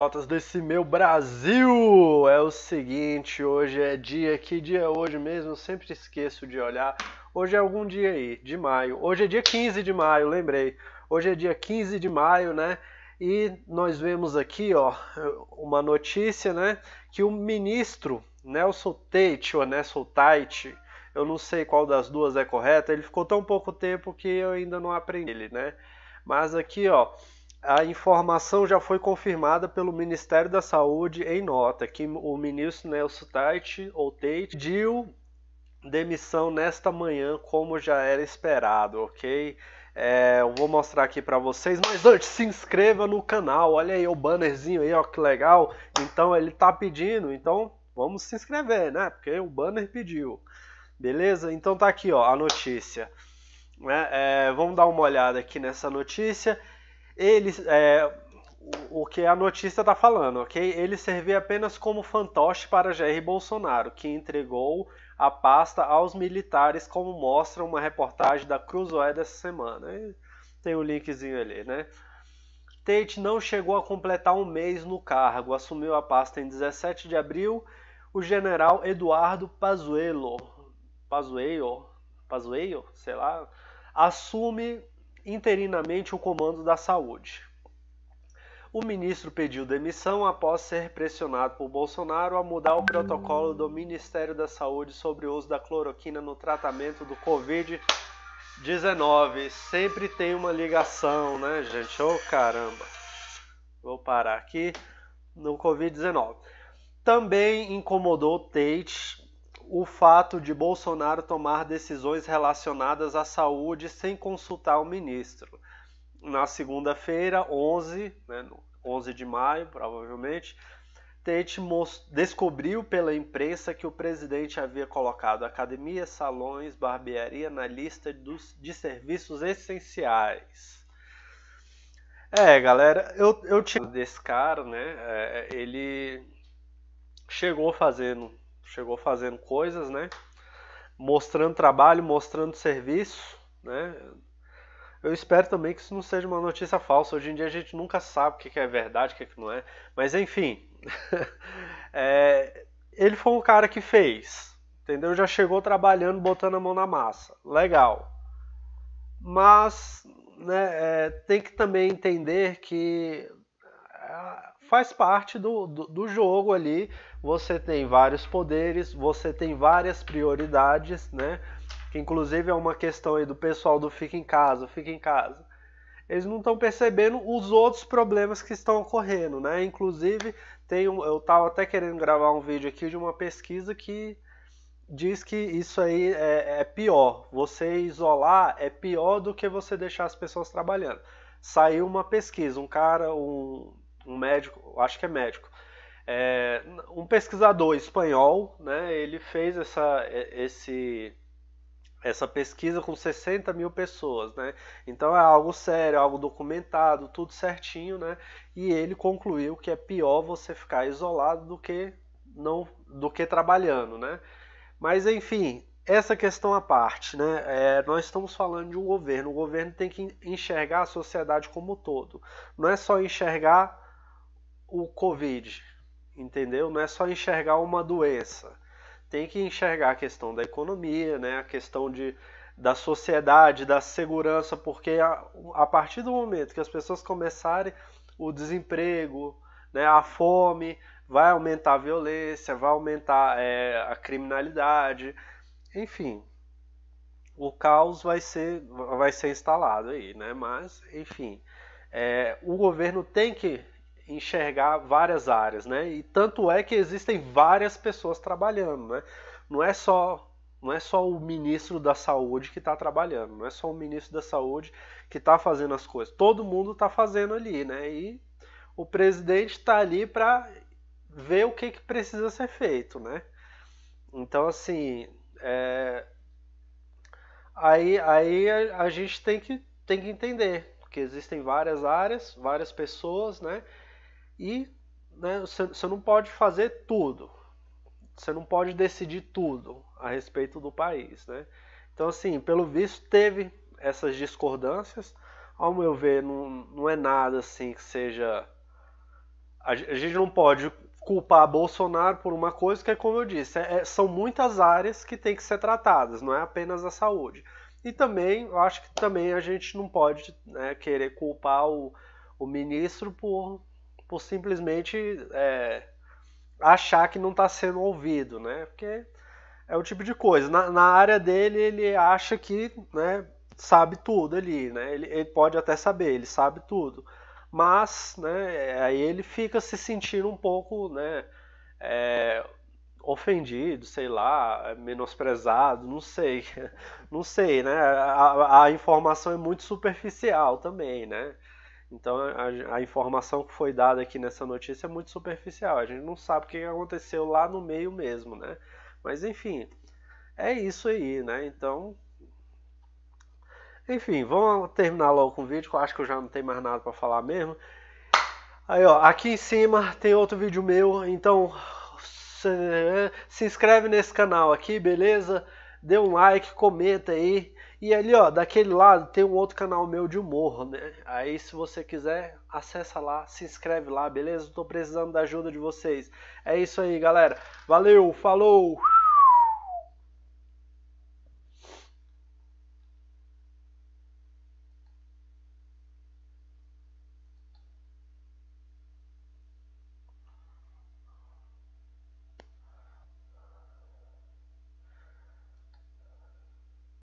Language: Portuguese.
Notas desse meu Brasil! É o seguinte, hoje é dia, que dia é hoje mesmo? Eu sempre esqueço de olhar. Hoje é algum dia aí, de maio. Hoje é dia 15 de maio, lembrei. Hoje é dia 15 de maio, né? E nós vemos aqui, ó, uma notícia, né? Que o ministro Nelson Tate, ou Nelson Tate, eu não sei qual das duas é correta, ele ficou tão pouco tempo que eu ainda não aprendi ele, né? Mas aqui, ó, a informação já foi confirmada pelo Ministério da Saúde em nota que o ministro Nelson Tate, ou Tate, deu demissão nesta manhã, como já era esperado, ok? É, eu vou mostrar aqui para vocês, mas antes se inscreva no canal, olha aí o bannerzinho aí, ó, que legal. Então ele tá pedindo, então vamos se inscrever, né? Porque o banner pediu. Beleza? Então tá aqui, ó, a notícia. É, é, vamos dar uma olhada aqui nessa notícia. É, o que a notícia está falando, ok? Ele servia apenas como fantoche para Jair Bolsonaro, que entregou a pasta aos militares, como mostra uma reportagem da Cruzoé dessa semana. Tem o um linkzinho ali, né? Tate não chegou a completar um mês no cargo, assumiu a pasta em 17 de abril o general Eduardo Pazuello, Pazuello, Pazuello, sei lá, assume interinamente o comando da saúde. O ministro pediu demissão após ser pressionado por Bolsonaro a mudar o protocolo do Ministério da Saúde sobre o uso da cloroquina no tratamento do Covid-19. Sempre tem uma ligação, né, gente? Ô oh, caramba! Vou parar aqui no Covid-19. Também incomodou Tate o fato de Bolsonaro tomar decisões relacionadas à saúde sem consultar o ministro. Na segunda-feira, 11, né, 11 de maio, provavelmente, Tete descobriu pela imprensa que o presidente havia colocado academias, salões, barbearia na lista dos, de serviços essenciais. É, galera, eu, eu tinha desse cara, né? É, ele chegou fazendo chegou fazendo coisas, né? Mostrando trabalho, mostrando serviço, né? Eu espero também que isso não seja uma notícia falsa. Hoje em dia a gente nunca sabe o que é verdade, o que, é que não é. Mas enfim, é, ele foi um cara que fez, entendeu? Já chegou trabalhando, botando a mão na massa. Legal. Mas né, é, tem que também entender que faz parte do, do, do, jogo ali. Você tem vários poderes, você tem várias prioridades, né? Que inclusive é uma questão aí do pessoal do fica em casa, fica em casa. Eles não estão percebendo os outros problemas que estão ocorrendo, né? Inclusive, tem um, eu estava até querendo gravar um vídeo aqui de uma pesquisa que diz que isso aí é, é pior. Você isolar é pior do que você deixar as pessoas trabalhando. Saiu uma pesquisa, um cara, um, um médico, acho que é médico, é, um pesquisador espanhol, né, ele fez essa, é, esse, essa pesquisa com 60 mil pessoas, né? Então é algo sério, é algo documentado, tudo certinho, né? E ele concluiu que é pior você ficar isolado do que não, do que trabalhando, né? Mas enfim, essa questão à parte, né? É, nós estamos falando de um governo. O governo tem que enxergar a sociedade como um todo. Não é só enxergar o Covid, entendeu? Não é só enxergar uma doença. Tem que enxergar a questão da economia, né? a questão de, da sociedade, da segurança, porque a, a partir do momento que as pessoas começarem o desemprego, né, a fome, vai aumentar a violência, vai aumentar é, a criminalidade, enfim, o caos vai ser, vai ser instalado aí, né? Mas, enfim, é, o governo tem que enxergar várias áreas, né? E tanto é que existem várias pessoas trabalhando, né? Não é só não é só o ministro da saúde que está trabalhando, não é só o ministro da saúde que está fazendo as coisas. Todo mundo está fazendo ali, né? E o presidente está ali para ver o que, que precisa ser feito, né? Então, assim, é... aí, aí a, a gente tem que, tem que entender que existem várias áreas, várias pessoas, né? E né, você, você não pode fazer tudo. Você não pode decidir tudo a respeito do país. Né? Então, assim, pelo visto, teve essas discordâncias. Ao meu ver, não, não é nada assim que seja. A, gente não pode culpar Bolsonaro por uma coisa que, como eu disse, é, é, são muitas áreas que têm que ser tratadas, não é apenas a saúde. E também, eu acho que também a gente não pode né, querer culpar o, o ministro por por simplesmente é, achar que não está sendo ouvido, né? Porque é o tipo de coisa. Na, na área dele, ele acha que né, sabe tudo ali, né? Ele, ele, pode até saber, ele sabe tudo. Mas, né, aí ele fica se sentindo um pouco, né, é, ofendido, sei lá, menosprezado, não sei. Não sei, né? A, a informação é muito superficial também, né? Então a, a, informação que foi dada aqui nessa notícia é muito superficial. A gente não sabe o que aconteceu lá no meio mesmo, né? Mas enfim, é isso aí, né? Então. Enfim, vamos terminar logo com o vídeo, que eu acho que eu já não tenho mais nada para falar mesmo. Aí, ó, aqui em cima tem outro vídeo meu, então se, se inscreve nesse canal aqui, beleza? Dê um like, comenta aí e ali, ó, daquele lado tem um outro canal meu de humor, né? Aí se você quiser, acessa lá, se inscreve lá, beleza? tô precisando da ajuda de vocês. É isso aí, galera. Valeu, falou!